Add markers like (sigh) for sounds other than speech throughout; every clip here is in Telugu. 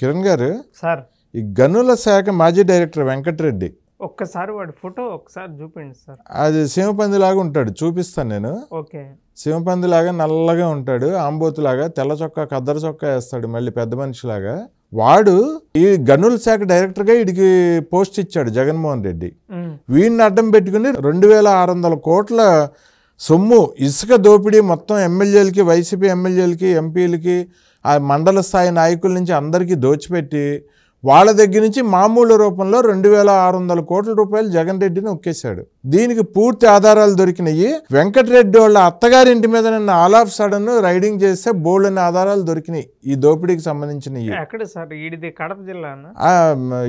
కిరణ్ గారు సార్ ఈ గనుల శాఖ మాజీ డైరెక్టర్ వెంకటరెడ్డి ఒక్కసారి వాడి ఫోటో ఒకసారి చూపించండి సార్ అది సింహపంది లాగా ఉంటాడు చూపిస్తాను నేను ఓకే సింహపంది లాగా నల్లగా ఉంటాడు ఆంబోతులాగా తెల్ల చొక్కా కద్దర చొక్కా వేస్తాడు మళ్ళీ పెద్ద మనిషిలాగా వాడు ఈ గనుల శాఖ డైరెక్టర్గా వీడికి పోస్ట్ ఇచ్చాడు జగన్మోహన్ రెడ్డి వీడిని అడ్డం పెట్టుకుని రెండు వేల ఆరు వందల కోట్ల సొమ్ము ఇసుక దోపిడీ మొత్తం ఎమ్మెల్యేలకి వైసీపీ ఎమ్మెల్యేలకి ఎంపీలకి ఆ మండల స్థాయి నాయకుల నుంచి అందరికీ దోచిపెట్టి వాళ్ళ దగ్గర నుంచి మామూలు రూపంలో రెండు వేల ఆరు వందల కోట్ల రూపాయలు జగన్ రెడ్డిని ఒక్కేశాడు దీనికి పూర్తి ఆధారాలు దొరికినాయి వెంకటరెడ్డి వాళ్ళ ఇంటి మీద నిన్న ఆల్ ఆఫ్ సడన్ రైడింగ్ చేస్తే బోల్డ్ అనే ఆధారాలు దొరికినాయి ఈ దోపిడీకి సంబంధించినవి ఇది కడప జిల్లా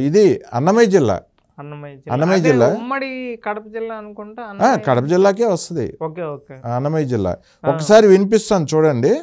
ఇది అన్నమయ్య జిల్లా అన్నమయ్య జిల్లా ఉమ్మడి కడప జిల్లా అనుకుంటా కడప జిల్లాకే వస్తుంది అన్నమయ్య జిల్లా ఒకసారి వినిపిస్తాను చూడండి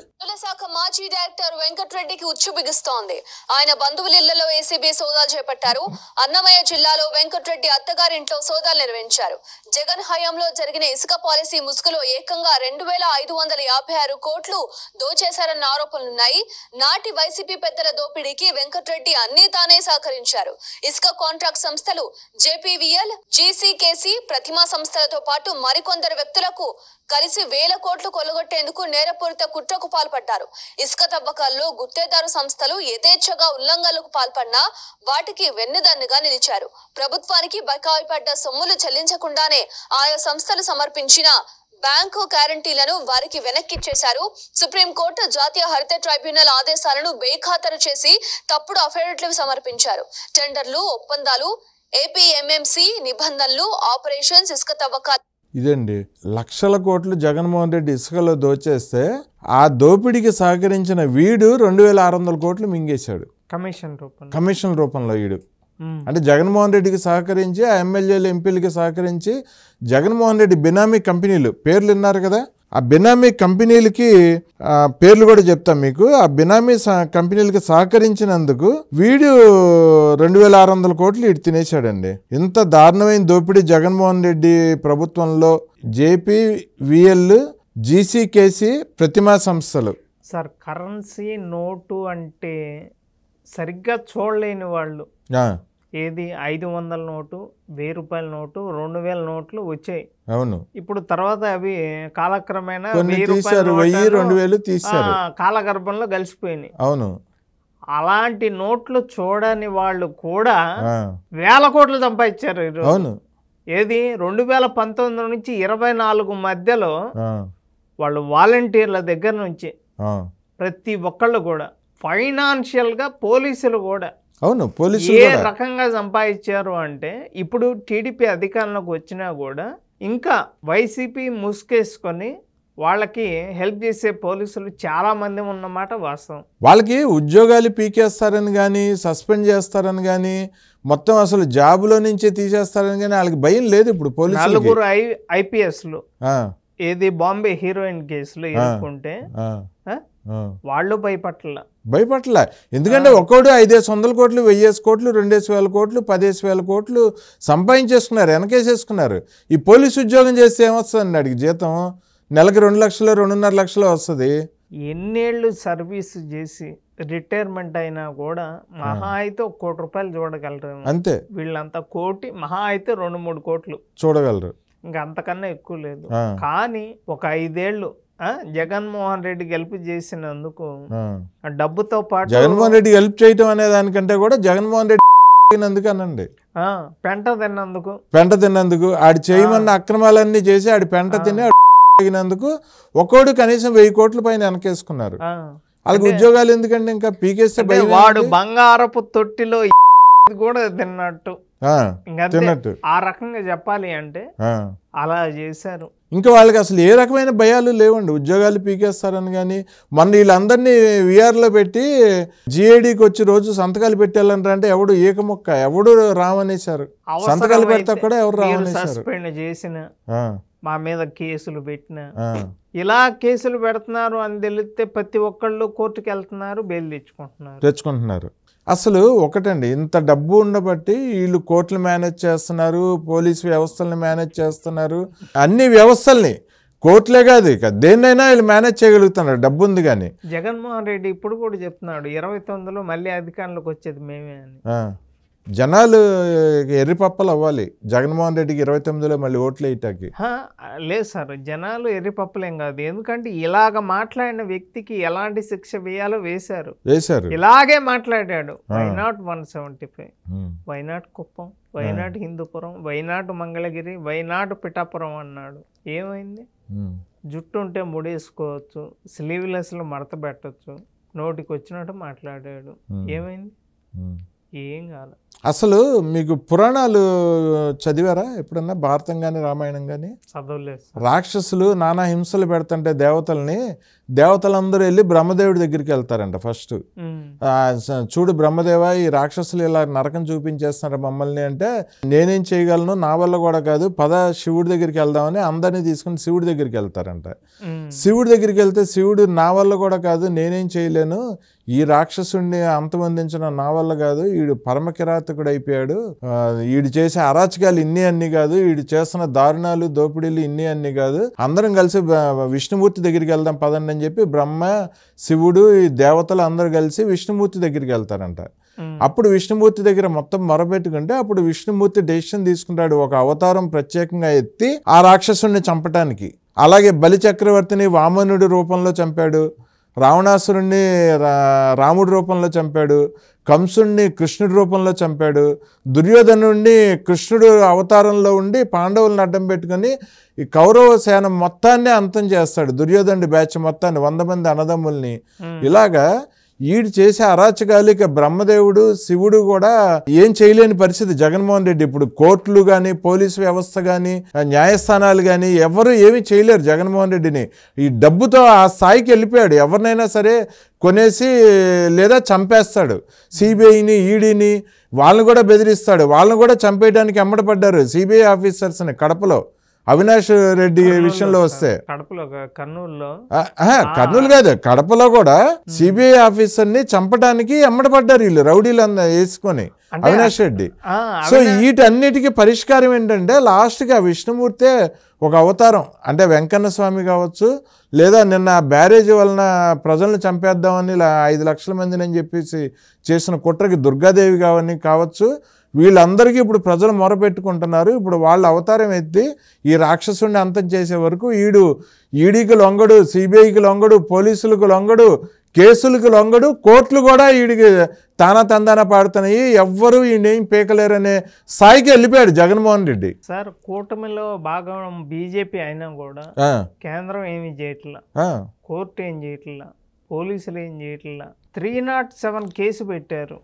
శాఖ మాజీ డైరెక్టర్ రెడ్డికి ఉచ్చు బిగుస్తోంది ఆయన బంధువుల ఇళ్లలో ఏసీబీ సోదాలు చేపట్టారు అన్నమయ్య జిల్లాలో వెంకటరెడ్డి అత్తగారింట్లో సోదాలు నిర్వహించారు జగన్ హయాంలో జరిగిన ఇసుక పాలసీ ముసుగులో ఏకంగా రెండు వేల ఐదు వందల యాభై ఆరు కోట్లు దోచేశారన్న ఆరోపణలున్నాయి నాటి వైసీపీ పెద్దల దోపిడీకి వెంకటరెడ్డి అన్ని తానే సహకరించారు ఇసుక కాంట్రాక్ట్ సంస్థలు జేపీవీఎల్ జీసీకేసీ ప్రతిమా సంస్థలతో పాటు మరికొందరు వ్యక్తులకు కలిసి వేల కోట్లు కొల్లగొట్టేందుకు నేరపూరిత కుట్రకు పాల్పడ్డారు ఇసుక తవ్వకాల్లో గుత్తేదారు సంస్థలు యథేచ్ఛగా ఉల్లంఘనలకు పాల్పడినా వాటికి వెన్నుదన్నుగా నిలిచారు ప్రభుత్వానికి బకాయి పడ్డ సొమ్ములు చెల్లించకుండానే ఆయా సంస్థలు సమర్పించిన బ్యాంకు గ్యారంటీలను వారికి వెనక్కిచ్చేశారు సుప్రీంకోర్టు జాతీయ హరిత ట్రైబ్యునల్ ఆదేశాలను బేఖాతరు చేసి తప్పుడు అఫిడవిట్లు సమర్పించారు టెండర్లు ఒప్పందాలు ఏపీఎంఎంసీ నిబంధనలు ఆపరేషన్స్ ఇసుక తవ్వకాలు ఇదండి లక్షల కోట్లు జగన్మోహన్ రెడ్డి ఇసుకలో దోచేస్తే ఆ దోపిడీకి సహకరించిన వీడు రెండు వేల ఆరు వందల కోట్లు మింగేశాడు కమిషన్ రూపం కమిషన్ రూపంలో వీడు అంటే జగన్మోహన్ రెడ్డికి సహకరించి ఆ ఎమ్మెల్యేలు ఎంపీలకి సహకరించి జగన్మోహన్ రెడ్డి బినామీ కంపెనీలు పేర్లు విన్నారు కదా ఆ బినామీ కంపెనీలకి పేర్లు కూడా చెప్తాం మీకు ఆ బినామీ కంపెనీలకి సహకరించినందుకు వీడు రెండు వేల ఆరు వందల కోట్లు ఇటు తినేశాడండి ఇంత దారుణమైన దోపిడీ జగన్మోహన్ రెడ్డి ప్రభుత్వంలో జేపీ విఎల్ జీసీకేసి ప్రతిమా సంస్థలు సార్ కరెన్సీ నోటు అంటే సరిగ్గా చూడలేని వాళ్ళు ఏది ఐదు వందల నోటు వెయ్యి రూపాయల నోటు రెండు వేల నోట్లు వచ్చాయి అవును ఇప్పుడు తర్వాత అవి కాలక్రమేణా రెండు వేలు కాలగర్భంలో కలిసిపోయినాయి అవును అలాంటి నోట్లు చూడని వాళ్ళు కూడా వేల కోట్లు సంపాదించారు అవును ఏది రెండు వేల పంతొమ్మిది నుంచి ఇరవై నాలుగు మధ్యలో వాళ్ళు వాలంటీర్ల దగ్గర నుంచి ప్రతి ఒక్కళ్ళు కూడా ఫైనాన్షియల్గా పోలీసులు కూడా అవును పోలీసులు ఏ రకంగా సంపాదించారు అంటే ఇప్పుడు టీడీపీ అధికారంలోకి వచ్చినా కూడా ఇంకా వైసీపీ ముసుకేసుకొని వాళ్ళకి హెల్ప్ చేసే పోలీసులు చాలా మంది ఉన్నమాట వాస్తవం వాళ్ళకి ఉద్యోగాలు పీకేస్తారని కానీ సస్పెండ్ చేస్తారని కానీ మొత్తం అసలు జాబ్లో నుంచే తీసేస్తారని కానీ వాళ్ళకి భయం లేదు ఇప్పుడు పోలీసులు నలుగురు ఐ ఐపీఎస్లు ఏది బాంబే హీరోయిన్ కేసులో ఇరుక్కుంటే వాళ్ళు భయపట్ల భయపట్ల ఎందుకంటే ఒక్కోడు ఐదేసి వందల కోట్లు వెయ్యేసి కోట్లు రెండేసి వేల కోట్లు పదేసి వేల కోట్లు సంపాదించేసుకున్నారు వెనకేసేసుకున్నారు ఈ పోలీసు ఉద్యోగం చేస్తే ఏమొస్తుందండి అడిగి జీతం నెలకి రెండు లక్షలు రెండున్నర లక్షలు వస్తుంది ఎన్నేళ్ళు సర్వీస్ చేసి రిటైర్మెంట్ అయినా కూడా మహా అయితే ఒక కోటి రూపాయలు చూడగలరు అంతే వీళ్ళంతా కోటి మహా అయితే రెండు మూడు కోట్లు చూడగలరు ఇంకా అంతకన్నా ఎక్కువ లేదు కానీ ఒక ఐదేళ్లు జగన్మోహన్ రెడ్డికి హెల్ప్ చేసినందుకు డబ్బుతో పాటు జగన్మోహన్ రెడ్డి హెల్ప్ చేయటం అనే దానికంటే కూడా జగన్మోహన్ రెడ్డి అందుకనండి పెంట తిన్నందుకు పెంట తిన్నందుకు ఆడు చేయమన్న అక్రమాలన్నీ చేసి ఆడి పెంట తిని తగినందుకు ఒక్కోడు కనీసం వెయ్యి కోట్ల పైన వెనకేసుకున్నారు వాళ్ళకి ఉద్యోగాలు ఎందుకంటే ఇంకా పీకేస్తే వాడు బంగారపు తొట్టిలో (laughs) కూడా తిన్నట్టు తిన్నట్టు ఆ రకంగా చెప్పాలి అంటే అలా చేశారు ఇంకా వాళ్ళకి అసలు ఏ రకమైన భయాలు లేవండి ఉద్యోగాలు పీకేస్తారని కానీ మన వీళ్ళందరినీ విఆర్లో పెట్టి జిఏడికి వచ్చి రోజు సంతకాలు పెట్టాలంటారు అంటే ఎవడు ఏక మొక్క ఎవడు రామనేశారు సంతకాలు పెడతా కూడా ఎవరు రామనేశారు చేసిన మా మీద కేసులు పెట్టిన ఇలా కేసులు పెడుతున్నారు అని తెలిస్తే ప్రతి ఒక్కళ్ళు కోర్టుకు వెళ్తున్నారు బెయిల్ తెచ్చుకుంటున్నారు తెచ్చుకుంటున్నారు అసలు ఒకటండి ఇంత డబ్బు ఉండబట్టి వీళ్ళు కోర్టులు మేనేజ్ చేస్తున్నారు పోలీసు వ్యవస్థలను మేనేజ్ చేస్తున్నారు అన్ని వ్యవస్థల్ని కోర్టులే కాదు ఇక దేన్నైనా వీళ్ళు మేనేజ్ చేయగలుగుతున్నారు డబ్బు ఉంది కానీ జగన్మోహన్ రెడ్డి ఇప్పుడు కూడా చెప్తున్నాడు ఇరవై తొమ్మిదిలో మళ్ళీ అధికారంలోకి వచ్చేది మేమే అని జనాలు ఎర్రిపప్పలు అవ్వాలి జగన్మోహన్ రెడ్డికి ఇరవై తొమ్మిదిలో మళ్ళీ ఓట్లు వేయటానికి లేదు సార్ జనాలు ఎర్రిపప్పలేం కాదు ఎందుకంటే ఇలాగ మాట్లాడిన వ్యక్తికి ఎలాంటి శిక్ష వేయాలో వేశారు వేశారు ఇలాగే మాట్లాడాడు why not one seventy five why not Kuppam why not Hindupur why not Mangalagiri why not Pithapuram అన్నాడు ఏమైంది hmm. జుట్టు ఉంటే ముడేసుకోవచ్చు స్లీవ్లెస్లో మడత పెట్టచ్చు నోటికి వచ్చినట్టు మాట్లాడాడు hmm. ఏమైంది hmm. ఏం కాదు అసలు మీకు పురాణాలు చదివారా ఎప్పుడన్నా భారతం కానీ రామాయణం కానీ రాక్షసులు నానా హింసలు పెడుతుంటే దేవతల్ని దేవతలందరూ వెళ్ళి బ్రహ్మదేవుడి దగ్గరికి వెళ్తారంట ఫస్ట్ చూడు బ్రహ్మదేవ ఈ రాక్షసులు ఇలా నరకం చూపించేస్తున్నారు మమ్మల్ని అంటే నేనేం చేయగలను నా వల్ల కూడా కాదు పద శివుడి దగ్గరికి వెళ్దామని అందరినీ తీసుకుని శివుడి దగ్గరికి వెళ్తారంట శివుడి దగ్గరికి వెళ్తే శివుడు నా వల్ల కూడా కాదు నేనేం చేయలేను ఈ రాక్షసుడిని అంతమందించిన నా వల్ల కాదు ఈడు పరమకిరాత దుర్మార్గకుడు అయిపోయాడు వీడు చేసే అరాచకాలు ఇన్ని అన్ని కాదు వీడు చేస్తున్న దారుణాలు దోపిడీలు ఇన్ని అన్ని కాదు అందరం కలిసి విష్ణుమూర్తి దగ్గరికి వెళ్దాం పదండి అని చెప్పి బ్రహ్మ శివుడు ఈ దేవతలు అందరు కలిసి విష్ణుమూర్తి దగ్గరికి వెళ్తారంట అప్పుడు విష్ణుమూర్తి దగ్గర మొత్తం మొరపెట్టుకుంటే అప్పుడు విష్ణుమూర్తి డెసిషన్ తీసుకుంటాడు ఒక అవతారం ప్రత్యేకంగా ఎత్తి ఆ రాక్షసుని చంపటానికి అలాగే బలి చక్రవర్తిని వామనుడి రూపంలో చంపాడు రావణాసురుణ్ణి రాముడి రూపంలో చంపాడు కంసుణ్ణి కృష్ణుడి రూపంలో చంపాడు దుర్యోధనుణ్ణి కృష్ణుడు అవతారంలో ఉండి పాండవులను అడ్డం పెట్టుకొని ఈ కౌరవ సేన మొత్తాన్ని అంతం చేస్తాడు దుర్యోధనుడి బ్యాచ్ మొత్తాన్ని వంద మంది అన్నదమ్ముల్ని ఇలాగా వీడు చేసే అరాచకాలిక బ్రహ్మదేవుడు శివుడు కూడా ఏం చేయలేని పరిస్థితి జగన్మోహన్ రెడ్డి ఇప్పుడు కోర్టులు కానీ పోలీసు వ్యవస్థ కానీ న్యాయస్థానాలు కానీ ఎవరు ఏమీ చేయలేరు జగన్మోహన్ రెడ్డిని ఈ డబ్బుతో ఆ స్థాయికి వెళ్ళిపోయాడు ఎవరినైనా సరే కొనేసి లేదా చంపేస్తాడు సిబిఐని ఈడీని వాళ్ళని కూడా బెదిరిస్తాడు వాళ్ళని కూడా చంపేయడానికి అమ్మడపడ్డారు సిబిఐ ఆఫీసర్స్ని కడపలో అవినాష్ రెడ్డి విషయంలో వస్తే కర్నూలు కర్నూలు కాదు కడపలో కూడా సిబిఐ ఆఫీసర్ ని చంపడానికి ఎమ్మడపడ్డారు వీళ్ళు రౌడీలు వేసుకొని అవినాష్ రెడ్డి సో వీటన్నిటికి పరిష్కారం ఏంటంటే లాస్ట్ ఆ విష్ణుమూర్తే ఒక అవతారం అంటే వెంకన్న స్వామి కావచ్చు లేదా నిన్న బ్యారేజ్ వలన ప్రజలను చంపేద్దామని ఐదు లక్షల మందిని అని చెప్పేసి చేసిన కుట్రకి దుర్గాదేవి కావని కావచ్చు వీళ్ళందరికీ ఇప్పుడు ప్రజలు మొరపెట్టుకుంటున్నారు ఇప్పుడు వాళ్ళు అవతారం ఎత్తి ఈ రాక్షసుని అంతం చేసే వరకు ఈడు ఈడీకి లొంగడు సిబిఐకి లొంగడు పోలీసులకు లొంగడు కేసులకు లొంగడు కోర్టులు కూడా వీడికి తానా తందాన పాడుతున్నాయి ఎవ్వరు నేమ్ పీకలేరనే స్థాయికి వెళ్ళిపోయాడు జగన్మోహన్ రెడ్డి సార్ కూటమిలో భాగం బీజేపీ అయినా కూడా కేంద్రం ఏమి చేయట్లా కోర్టు ఏం చేయట్లా పోలీసులు ఏం చేయట్లా త్రీ నాట్ సెవెన్ కేసు పెట్టారు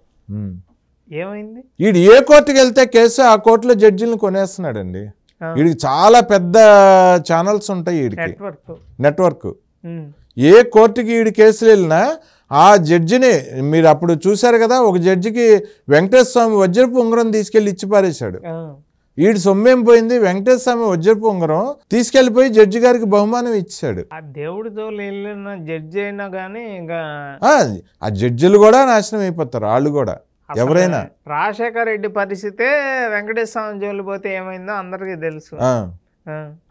ఏమైంది వీడు ఏ కోర్టుకి వెళ్తే కేసు ఆ కోర్టులో కొనేస్తున్నాడు కొనేస్తున్నాడండి వీడికి చాలా పెద్ద ఛానల్స్ ఉంటాయి వీడికి నెట్వర్క్ ఏ కోర్టుకి వీడి కేసులు వెళ్ళినా ఆ జడ్జిని మీరు అప్పుడు చూశారు కదా ఒక జడ్జికి వెంకటేశ్వర స్వామి వజ్రపు ఉంగరం తీసుకెళ్లి ఇచ్చి పారేశాడు వీడి సొమ్మేం పోయింది వెంకటేశ్వర స్వామి వజ్రపు ఉంగరం తీసుకెళ్లిపోయి జడ్జి గారికి బహుమానం ఇచ్చాడు జడ్జి అయినా కానీ ఆ జడ్జిలు కూడా నాశనం అయిపోతారు వాళ్ళు కూడా ఎవరైనా రాజశేఖర రెడ్డి పరిస్థితే వెంకటేశ్వర స్వామి జోలు పోతే ఏమైందో అందరికి తెలుసు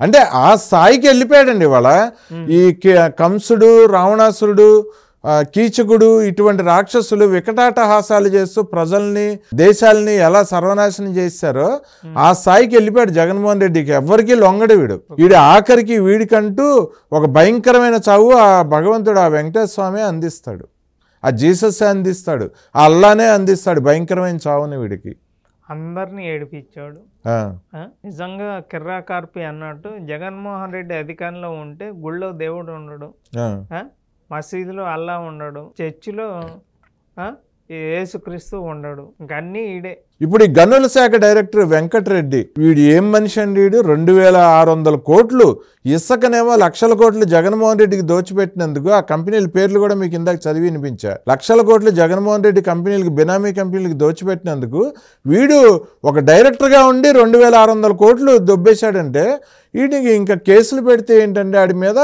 అంటే ఆ స్థాయికి వెళ్ళిపోయాడండి ఇవాళ ఈ కంసుడు రావణాసురుడు కీచకుడు ఇటువంటి రాక్షసులు వికటాటహాసాలు చేస్తూ ప్రజల్ని దేశాలని ఎలా సర్వనాశనం చేస్తారో ఆ స్థాయికి వెళ్ళిపోయాడు జగన్మోహన్ రెడ్డికి ఎవరికి లొంగడు వీడు వీడి ఆఖరికి వీడికంటూ ఒక భయంకరమైన చావు ఆ భగవంతుడు ఆ వెంకటేశ్వర స్వామి అందిస్తాడు ఆ జీసస్ అందిస్తాడు ఆ అల్లానే అందిస్తాడు భయంకరమైన చావుని వీడికి అందరినీ ఏడిపించాడు నిజంగా కిర్రా కార్పి అన్నట్టు జగన్మోహన్ రెడ్డి అధికారంలో ఉంటే గుళ్ళో దేవుడు ఉండడు మసీదులో అల్లా ఉండడు చర్చిలో యేసుక్రీస్తు ఉండడు ఇంకన్నీ ఈడే ఇప్పుడు ఈ గనుల శాఖ డైరెక్టర్ వెంకటరెడ్డి వీడు ఏం మనిషి అండి వీడు రెండు వేల ఆరు వందల కోట్లు ఇసుకనేమో లక్షల కోట్లు జగన్మోహన్ రెడ్డికి దోచిపెట్టినందుకు ఆ కంపెనీల పేర్లు కూడా మీకు ఇందాక చదివి వినిపించా లక్షల కోట్లు జగన్మోహన్ రెడ్డి కంపెనీలకు బినామీ కంపెనీలకు దోచిపెట్టినందుకు వీడు ఒక డైరెక్టర్గా ఉండి రెండు వేల ఆరు వందల కోట్లు దొబ్బేశాడంటే వీటికి ఇంకా కేసులు పెడితే ఏంటంటే ఆడి మీద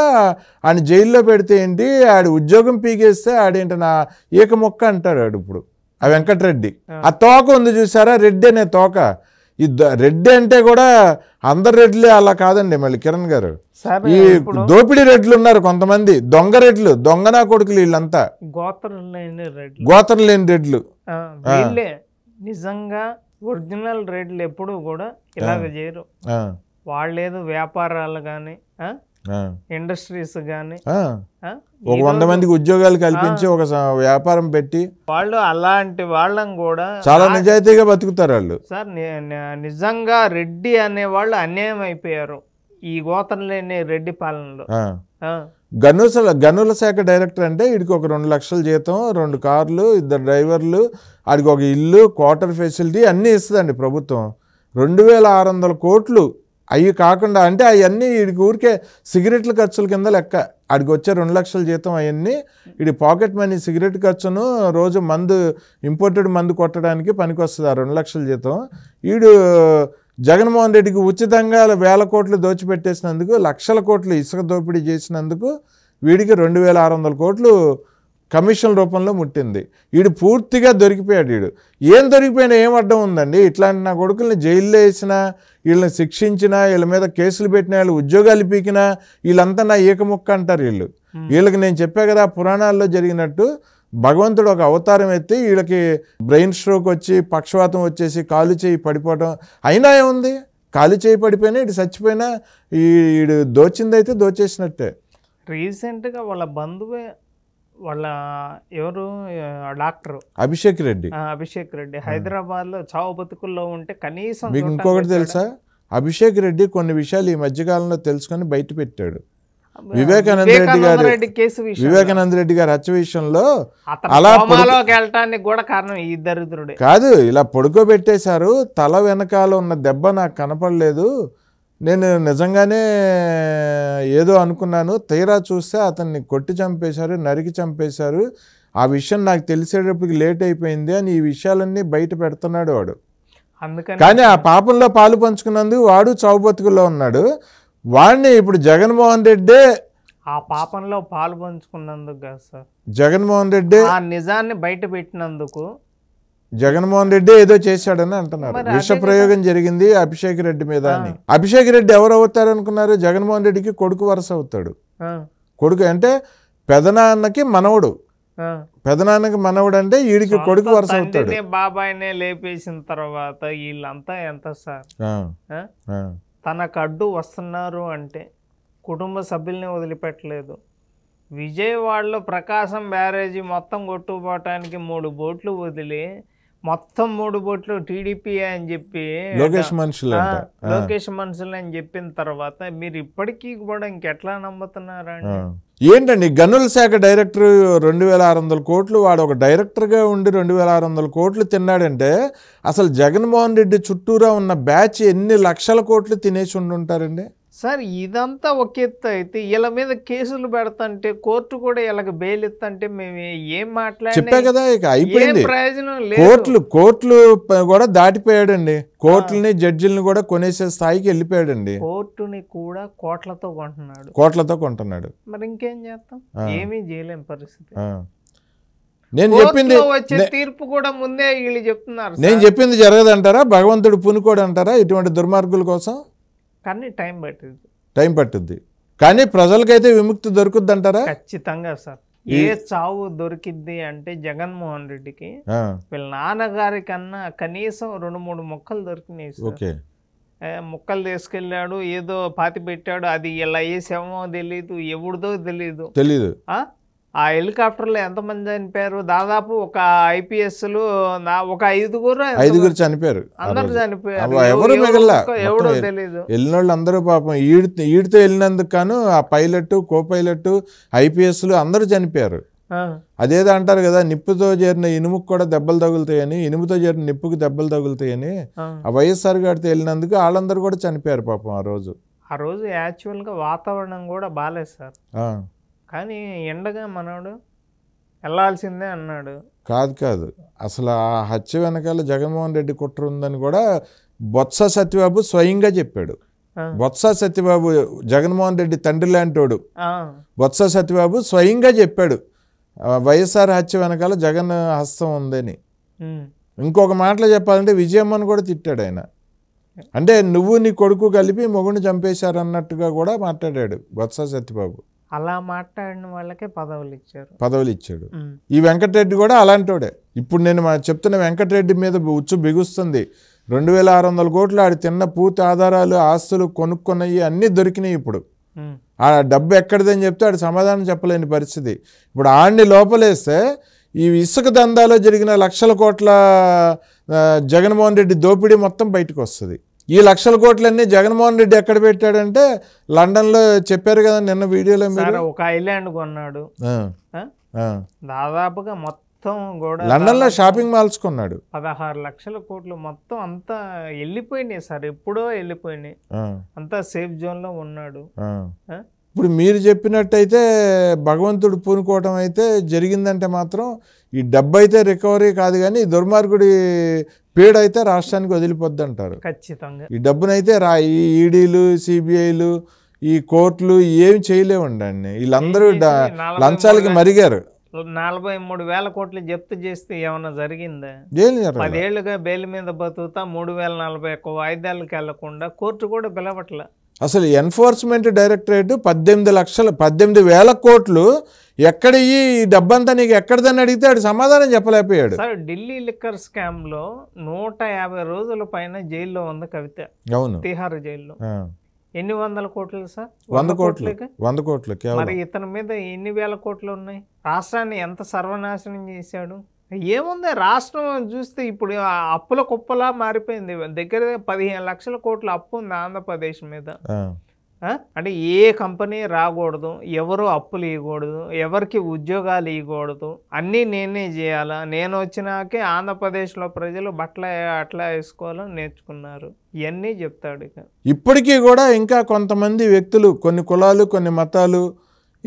ఆయన జైల్లో పెడితే ఏంటి ఆడి ఉద్యోగం పీకేస్తే ఆడేంటి నా ఏక మొక్క అంటాడు ఆడు ఇప్పుడు ఆ వెంకటరెడ్డి ఆ తోక ఉంది చూసారా రెడ్డి అనే తోక ఈ రెడ్డి అంటే కూడా అందరు రెడ్లే అలా కాదండి మళ్ళీ కిరణ్ గారు ఈ దోపిడీ రెడ్లు ఉన్నారు కొంతమంది దొంగ రెడ్లు దొంగనా కొడుకులు వీళ్ళంతా గోత్రం లేని రెడ్లు నిజంగా ఒరిజినల్ రెడ్లు ఎప్పుడు కూడా ఇలాగ చేయరు వాళ్ళేదో వ్యాపారాలు కానీ ఇండస్ట్రీస్ కానీ ఒక వంద మందికి ఉద్యోగాలు కల్పించి ఒక వ్యాపారం పెట్టి వాళ్ళు అలాంటి వాళ్ళని కూడా చాలా నిజాయితీగా బతుకుతారు వాళ్ళు సార్ నిజంగా రెడ్డి అనే వాళ్ళు అన్యాయం అయిపోయారు ఈ గోతం లేని రెడ్డి పాలనలో గనుల గనుల శాఖ డైరెక్టర్ అంటే వీడికి ఒక రెండు లక్షల జీతం రెండు కార్లు ఇద్దరు డ్రైవర్లు ఆడికి ఒక ఇల్లు క్వార్టర్ ఫెసిలిటీ అన్నీ ఇస్తుందండి ప్రభుత్వం రెండు వేల ఆరు వందల కోట్లు అవి కాకుండా అంటే అవన్నీ వీడికి ఊరికే సిగరెట్ల ఖర్చుల కింద లెక్క ఆడికి వచ్చే రెండు లక్షల జీతం అవన్నీ వీడి పాకెట్ మనీ సిగరెట్ ఖర్చును రోజు మందు ఇంపోర్టెడ్ మందు కొట్టడానికి పనికొస్తుంది ఆ రెండు లక్షల జీతం వీడు జగన్మోహన్ రెడ్డికి ఉచితంగా వేల కోట్లు దోచిపెట్టేసినందుకు లక్షల కోట్లు ఇసుక దోపిడీ చేసినందుకు వీడికి రెండు వేల ఆరు వందల కోట్లు కమిషన్ రూపంలో ముట్టింది వీడు పూర్తిగా దొరికిపోయాడు వీడు ఏం దొరికిపోయినా ఏం అడ్డం ఉందండి ఇట్లాంటి నా కొడుకుల్ని జైల్లో వేసినా వీళ్ళని శిక్షించినా వీళ్ళ మీద కేసులు పెట్టినా వీళ్ళు ఉద్యోగాలు పీకినా వీళ్ళంతా నా ఏకముక్క అంటారు వీళ్ళు వీళ్ళకి నేను చెప్పా కదా పురాణాల్లో జరిగినట్టు భగవంతుడు ఒక అవతారం ఎత్తి వీళ్ళకి బ్రెయిన్ స్ట్రోక్ వచ్చి పక్షవాతం వచ్చేసి కాలు చేయి పడిపోవడం అయినా ఏముంది కాలు చేయి పడిపోయినా ఇటు చచ్చిపోయినా ఈ దోచిందైతే దోచేసినట్టే రీసెంట్గా వాళ్ళ బంధువే వాళ్ళ ఎవరు డాక్టర్ అభిషేక్ రెడ్డి అభిషేక్ రెడ్డి హైదరాబాద్ లో చావు బతుకుల్లో ఉంటే కనీసం మీకు ఇంకొకటి తెలుసా అభిషేక్ రెడ్డి కొన్ని విషయాలు ఈ మధ్యకాలంలో తెలుసుకొని బయట పెట్టాడు వివేకానంద రెడ్డి గారు వివేకానంద రెడ్డి గారు హత్య విషయంలో అలా కూడా కారణం ఈ దరిద్రుడే కాదు ఇలా పడుకోబెట్టేశారు తల వెనకాల ఉన్న దెబ్బ నాకు కనపడలేదు నేను నిజంగానే ఏదో అనుకున్నాను తీరా చూస్తే అతన్ని కొట్టి చంపేశారు నరికి చంపేశారు ఆ విషయం నాకు తెలిసేటప్పటికి లేట్ అయిపోయింది అని ఈ విషయాలన్నీ బయట పెడుతున్నాడు వాడు కానీ ఆ పాపంలో పాలు పంచుకున్నందుకు వాడు చౌబతుకులో ఉన్నాడు వాడిని ఇప్పుడు జగన్మోహన్ రెడ్డే ఆ పాపంలో పాలు పంచుకున్నందుకు కాదు సార్ జగన్మోహన్ రెడ్డి ఆ నిజాన్ని బయట పెట్టినందుకు జగన్మోహన్ రెడ్డి ఏదో చేశాడని అంటున్నారు విష ప్రయోగం జరిగింది అభిషేక్ రెడ్డి మీద అని అభిషేక్ రెడ్డి ఎవరు అవుతారు అనుకున్నారు జగన్మోహన్ రెడ్డికి కొడుకు వరుస అవుతాడు కొడుకు అంటే పెదనాన్నకి మనవడు పెదనాన్నకి మనవడు అంటే వీడికి కొడుకు వరుస అవుతాడు బాబాయినే లేపేసిన తర్వాత వీళ్ళంతా ఎంత సార్ తనకు అడ్డు వస్తున్నారు అంటే కుటుంబ సభ్యుల్ని వదిలిపెట్టలేదు విజయవాడలో ప్రకాశం బ్యారేజీ మొత్తం కొట్టుకుపోవటానికి మూడు బోట్లు వదిలి మొత్తం మూడు కోట్లు టీడీపీ అని చెప్పి లోకేష్ మనుషులు లోకేష్ మనుషులు అని చెప్పిన తర్వాత మీరు ఇప్పటికీ కూడా ఇంకెట్లా నమ్ముతున్నారండి ఏంటండి గనుల శాఖ డైరెక్టర్ రెండు వేల ఆరు వందల కోట్లు వాడు ఒక డైరెక్టర్గా ఉండి రెండు వేల ఆరు వందల కోట్లు తిన్నాడంటే అసలు జగన్మోహన్ రెడ్డి చుట్టూరా ఉన్న బ్యాచ్ ఎన్ని లక్షల కోట్లు తినేసి ఉండుంటారండి సార్ ఇదంతా ఒక ఎత్తు అయితే వీళ్ళ మీద కేసులు పెడతంటే కోర్టు కూడా ఇలాగ బెయిల్ ఇస్తంటే మేము ఏం మాట్లాడే కదా ఇక ప్రయోజనం కోర్టులు కోర్టులు కూడా దాటిపోయాడండి కోర్టులని జడ్జిల్ని కూడా కొనేసే స్థాయికి వెళ్ళిపోయాడండి కోర్టుని కూడా కోట్లతో కొంటున్నాడు కోట్లతో కొంటున్నాడు మరి ఇంకేం చేస్తాం ఏమీ చేయలేం పరిస్థితి నేను చెప్పింది తీర్పు కూడా ముందే వీళ్ళు చెప్తున్నారు నేను చెప్పింది జరగదంటారా భగవంతుడు అంటారా ఇటువంటి దుర్మార్గుల కోసం కానీ టైం పట్టింది టైం పట్టింది కానీ ప్రజలకైతే విముక్తి దొరుకుద్ది అంటారా ఖచ్చితంగా సార్ ఏ చావు దొరికింది అంటే జగన్మోహన్ రెడ్డికి వీళ్ళ నాన్నగారి కన్నా కనీసం రెండు మూడు మొక్కలు దొరికినాయి సార్ మొక్కలు తీసుకెళ్ళాడు ఏదో పాతి పెట్టాడు అది ఇలా శవమో తెలియదు ఎవరిదో తెలియదు తెలియదు ఆ హెలికాప్టర్లో ఎంతమంది చనిపోయారు దాదాపు ఒక ఐపీఎస్లు ఒక ఐదుగురు ఐదుగురు చనిపోయారు అందరు చనిపోయారు ఎవరు తెలియదు వెళ్ళిన వాళ్ళు అందరూ పాపం ఈడితే ఈడితో వెళ్ళినందుకు కాను ఆ పైలట్ కో పైలట్ ఐపీఎస్లు అందరూ చనిపోయారు అదేదో అంటారు కదా నిప్పుతో చేరిన ఇనుముకు కూడా దెబ్బలు తగులుతాయని ఇనుముతో చేరిన నిప్పుకి దెబ్బలు తగులుతాయని ఆ వైఎస్ఆర్ గారితో వెళ్ళినందుకు వాళ్ళందరూ కూడా చనిపోయారు పాపం ఆ రోజు ఆ రోజు యాక్చువల్గా వాతావరణం కూడా బాగాలేదు సార్ కానీ ఎండగా మనవాడు వెళ్ళాల్సిందే అన్నాడు కాదు కాదు అసలు ఆ హత్య వెనకాల జగన్మోహన్ రెడ్డి కుట్ర ఉందని కూడా బొత్స సత్యబాబు స్వయంగా చెప్పాడు బొత్స సత్యబాబు జగన్మోహన్ రెడ్డి తండ్రి లాంటోడు బొత్స సత్యబాబు స్వయంగా చెప్పాడు వైఎస్ఆర్ హత్య వెనకాల జగన్ హస్తం ఉందని ఇంకొక మాటలో చెప్పాలంటే విజయమ్మను కూడా తిట్టాడు ఆయన అంటే నువ్వు నీ కొడుకు కలిపి మొగుడిని చంపేశారు అన్నట్టుగా కూడా మాట్లాడాడు బొత్స సత్యబాబు అలా మాట్లాడిన వాళ్ళకే పదవులు ఇచ్చారు పదవులు ఇచ్చాడు ఈ వెంకటరెడ్డి కూడా అలాంటోడే ఇప్పుడు నేను చెప్తున్న వెంకటరెడ్డి మీద ఉచ్చు బిగుస్తుంది రెండు వేల ఆరు వందల కోట్లు ఆడు తిన్న పూర్తి ఆధారాలు ఆస్తులు కొనుక్కున్నాయి అన్నీ దొరికినాయి ఇప్పుడు ఆ డబ్బు ఎక్కడిదని చెప్తే ఆడు సమాధానం చెప్పలేని పరిస్థితి ఇప్పుడు ఆడిని లోపలేస్తే ఈ ఇసుక దందాలో జరిగిన లక్షల కోట్ల జగన్మోహన్ రెడ్డి దోపిడీ మొత్తం బయటకు వస్తుంది ఈ లక్షల కోట్లన్నీ జగన్మోహన్ రెడ్డి ఎక్కడ పెట్టాడంటే లండన్లో చెప్పారు కదా నిన్న వీడియోలో ఒక ఐలాండ్ కొన్నాడు దాదాపుగా మొత్తం కూడా లండన్లో షాపింగ్ మాల్స్ కొన్నాడు పదహారు లక్షల కోట్లు మొత్తం అంతా వెళ్ళిపోయినాయి సార్ ఎప్పుడో వెళ్ళిపోయినాయి అంతా సేఫ్ జోన్లో ఉన్నాడు ఇప్పుడు మీరు చెప్పినట్టయితే భగవంతుడు పూనుకోవటం అయితే జరిగిందంటే మాత్రం ఈ డబ్బు అయితే రికవరీ కాదు కానీ దుర్మార్గుడి పేడ అయితే రాష్ట్రానికి వదిలిపోద్ది అంటారు ఖచ్చితంగా ఈ డబ్బునైతే రా ఈ ఈడీలు సిబిఐలు ఈ కోర్టులు ఏమి చేయలేవండి వీళ్ళందరూ లంచాలకి మరిగారు నలభై మూడు వేల కోట్లు జప్తు చేస్తే ఏమన్నా జరిగిందా పదేళ్లుగా బెయిల్ మీద బతుకుతా మూడు వేల నలభై ఒక్క వాయిదాలకు వెళ్లకుండా కోర్టు కూడా పిలవట్లే అసలు ఎన్ఫోర్స్మెంట్ డైరెక్టరేట్ పద్దెనిమిది లక్షలు పద్దెనిమిది వేల కోట్లు ఎక్కడ ఈ డబ్బంతా నీకు ఎక్కడదని అడిగితే అది సమాధానం చెప్పలేకపోయాడు సార్ ఢిల్లీ లిక్కర్ స్కామ్ లో నూట యాభై రోజుల పైన జైల్లో ఉంది కవిత అవును తిహార్ జైల్లో ఎన్ని వందల కోట్లు సార్ వంద కోట్లు వంద కోట్లు మరి ఇతని మీద ఎన్ని వేల కోట్లు ఉన్నాయి రాష్ట్రాన్ని ఎంత సర్వనాశనం చేశాడు ఏముంది రాష్ట్రం చూస్తే ఇప్పుడు అప్పుల కుప్పలా మారిపోయింది దగ్గర పదిహేను లక్షల కోట్ల అప్పు ఉంది ఆంధ్రప్రదేశ్ మీద అంటే ఏ కంపెనీ రాకూడదు ఎవరు అప్పులు ఇవ్వకూడదు ఎవరికి ఉద్యోగాలు ఇవ్వకూడదు అన్నీ నేనే చేయాలా నేను వచ్చినాకే ఆంధ్రప్రదేశ్లో ప్రజలు బట్టల అట్లా వేసుకోవాలని నేర్చుకున్నారు ఇవన్నీ చెప్తాడు ఇక ఇప్పటికీ కూడా ఇంకా కొంతమంది వ్యక్తులు కొన్ని కులాలు కొన్ని మతాలు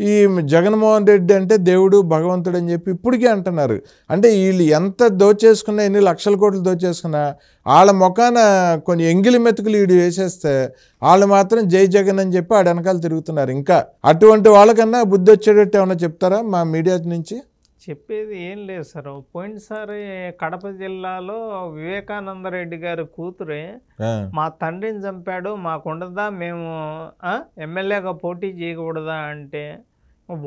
ఈ జగన్మోహన్ రెడ్డి అంటే దేవుడు భగవంతుడు అని చెప్పి ఇప్పటికే అంటున్నారు అంటే వీళ్ళు ఎంత దోచేసుకున్నా ఎన్ని లక్షల కోట్లు దోచేసుకున్నా వాళ్ళ ముఖాన కొన్ని ఎంగిలి మెతుకులు వీడు వేసేస్తే వాళ్ళు మాత్రం జై జగన్ అని చెప్పి ఆడ వెనకాల తిరుగుతున్నారు ఇంకా అటువంటి వాళ్ళకన్నా బుద్ధి వచ్చేటట్టు ఏమన్నా చెప్తారా మా మీడియా నుంచి చెప్పేది ఏం లేదు సార్ పోయినసారి కడప జిల్లాలో వివేకానంద రెడ్డి గారి కూతురే మా తండ్రిని చంపాడు మాకుండదా మేము ఎమ్మెల్యేగా పోటీ చేయకూడదా అంటే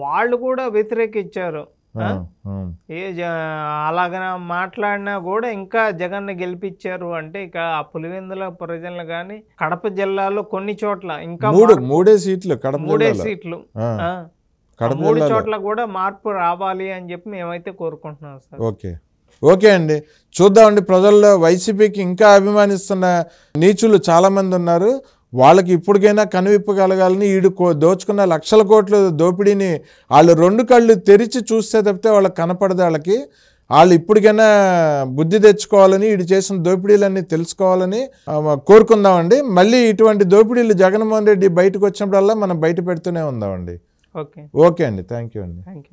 వాళ్ళు కూడా వ్యతిరేకించారు ఏ అలాగనే మాట్లాడినా కూడా ఇంకా జగన్ గెలిపించారు అంటే ఇక ఆ పులివెందుల ప్రజలు గాని కడప జిల్లాలో కొన్ని చోట్ల ఇంకా మూడే సీట్లు మూడే సీట్లు మూడు చోట్ల కూడా మార్పు రావాలి అని చెప్పి మేమైతే కోరుకుంటున్నాం సార్ ఓకే ఓకే అండి చూద్దామండి ప్రజల్లో వైసీపీకి ఇంకా అభిమానిస్తున్న నీచులు చాలామంది ఉన్నారు వాళ్ళకి ఇప్పటికైనా కనువిప్పగలగాలని వీడు దోచుకున్న లక్షల కోట్ల దోపిడీని వాళ్ళు రెండు కళ్ళు తెరిచి చూస్తే తప్పితే వాళ్ళకి కనపడదు వాళ్ళకి వాళ్ళు ఇప్పటికైనా బుద్ధి తెచ్చుకోవాలని వీడు చేసిన దోపిడీలన్నీ తెలుసుకోవాలని కోరుకుందామండి మళ్ళీ ఇటువంటి దోపిడీలు జగన్మోహన్ రెడ్డి బయటకు వచ్చినప్పుడల్లా మనం బయట పెడుతూనే ఉందామండి ఓకే ఓకే అండి థ్యాంక్ యూ అండి థ్యాంక్ యూ